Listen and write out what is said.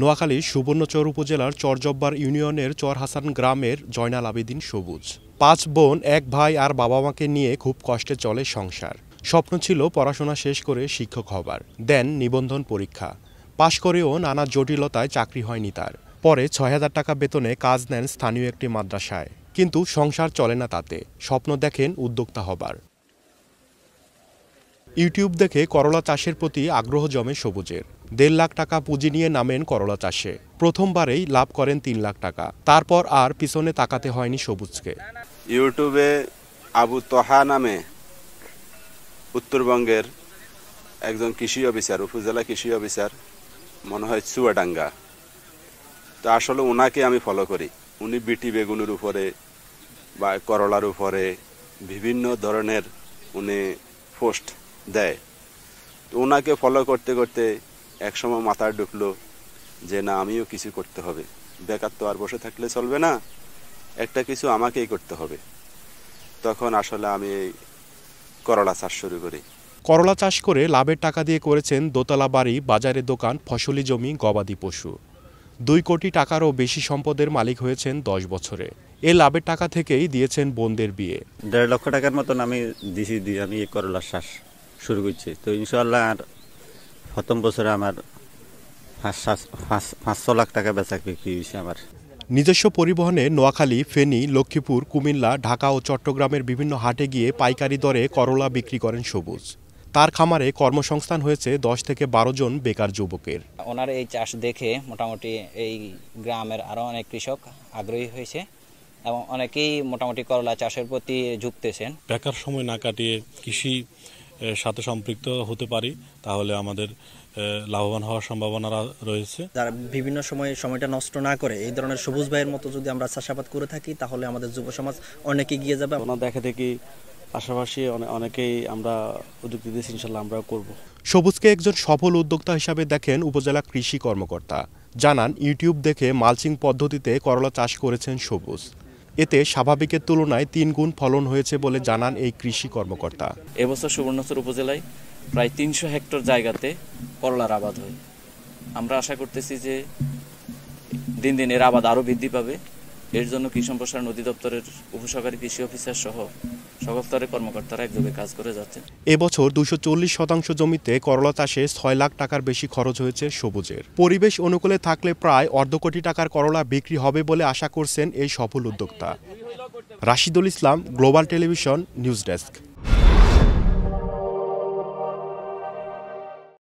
নোয়াখালী সুবর্ণচর উপজেলার চরজব্বার ইউনিয়নের চরহাসান গ্রামের জয়নাল আবেদিন সবুজ পাঁচ বোন এক ভাই আর বাবা মাকে নিয়ে খুব কষ্টে চলে সংসার স্বপ্ন ছিল পড়াশোনা শেষ করে শিক্ষক হবার দেন নিবন্ধন পরীক্ষা পাশ করেও নানা জটিলতায় চাকরি হয়নি তার পরে ছয় হাজার টাকা বেতনে কাজ নেন স্থানীয় একটি মাদ্রাসায় কিন্তু সংসার চলে না তাতে স্বপ্ন দেখেন উদ্যোক্তা হবার ইউটিউব দেখে করলা চাষের প্রতি আগ্রহ জমে সবুজের দেড় লাখ টাকা পুঁজি নিয়ে নামেন করলা চাষে প্রথমবারেই লাভ করেন তিন লাখ টাকা তারপর আর পিছনে তাকাতে হয়নি সবুজকে ইউটিউবে আবু তহা নামে উত্তরবঙ্গের একজন কৃষি অফিসার উপজেলা কৃষি অফিসার মনে হয় চুয়াডাঙ্গা তো আসলে ওনাকে আমি ফলো করি উনি বিটি বেগুনের উপরে বা করলার উপরে বিভিন্ন ধরনের উনি পোস্ট দেয় তো ওনাকে ফলো করতে করতে একসময় মাথায় ঢুকলো যে না আমিও কিছু করতে হবে বেকার তো আর বসে থাকলে চলবে না একটা কিছু আমাকেই করতে হবে তখন আসলে আমি করলা চাষ শুরু করি করলা চাষ করে লাভের টাকা দিয়ে করেছেন দোতলা বাড়ি বাজারে দোকান ফসলি জমি গবাদি পশু দুই কোটি টাকারও বেশি সম্পদের মালিক হয়েছেন দশ বছরে এ লাভের টাকা থেকেই দিয়েছেন বোনদের বিয়ে দেড় লক্ষ টাকার মতন আমি দিছি দিয়ে আমি করলা চাষ শুরু করছি তো ইনশাল্লাহ আর প্রথম বছরে আমার পাঁচশো লাখ টাকা বেচা বিক্রি হয়েছে আমার নিজস্ব পরিবহনে নোয়াখালী ফেনী লক্ষ্মীপুর কুমিল্লা ঢাকা ও চট্টগ্রামের বিভিন্ন হাটে গিয়ে পাইকারি দরে করলা বিক্রি করেন সবুজ তার খামারে কর্মসংস্থান হয়েছে দশ থেকে বারো জন বেকার যুবকের ওনার এই চাষ দেখে মোটামুটি এই গ্রামের আরও অনেক কৃষক আগ্রহী হয়েছে এবং অনেকেই মোটামুটি করলা চাষের প্রতি ঝুঁকতেছেন বেকার সময় না কাটিয়ে কৃষি সাথে সম্পৃক্ত হতে পারি তাহলে আমাদের লাভবান হওয়ার সম্ভাবনা রয়েছে যারা বিভিন্ন সময়ে সময়টা নষ্ট না করে এই ধরনের সবুজ ভাইয়ের মতো যদি আমরা চাষাবাদ করে থাকি তাহলে আমাদের যুব সমাজ অনেকে এগিয়ে যাবে আমরা দেখা দেখি পাশাপাশি অনেকেই আমরা উদ্যোগ দিয়েছি ইনশাল্লাহ আমরা করব সবুজকে একজন সফল উদ্যোক্তা হিসাবে দেখেন উপজেলা কৃষি কর্মকর্তা জানান ইউটিউব দেখে মালচিং পদ্ধতিতে করলা চাষ করেছেন সবুজ এতে স্বাভাবিকের তুলনায় তিন গুণ ফলন হয়েছে বলে জানান এই কৃষি কর্মকর্তা এবছর সুবর্ণচর উপজেলায় প্রায় তিনশো হেক্টর জায়গাতে করলার আবাদ হয় আমরা আশা করতেছি যে দিন দিন এর আবাদ আরও বৃদ্ধি পাবে এর জন্য কৃষি সম্প্রসারণ অধিদপ্তরের উপসহকারী কৃষি অফিসার সহ এবছর দুশো চল্লিশ শতাংশ জমিতে করলা চাষে ছয় লাখ টাকার বেশি খরচ হয়েছে সবুজের পরিবেশ অনুকূলে থাকলে প্রায় অর্ধ কোটি টাকার করলা বিক্রি হবে বলে আশা করছেন এই সফল উদ্যোক্তা Rashidul Islam global television news desk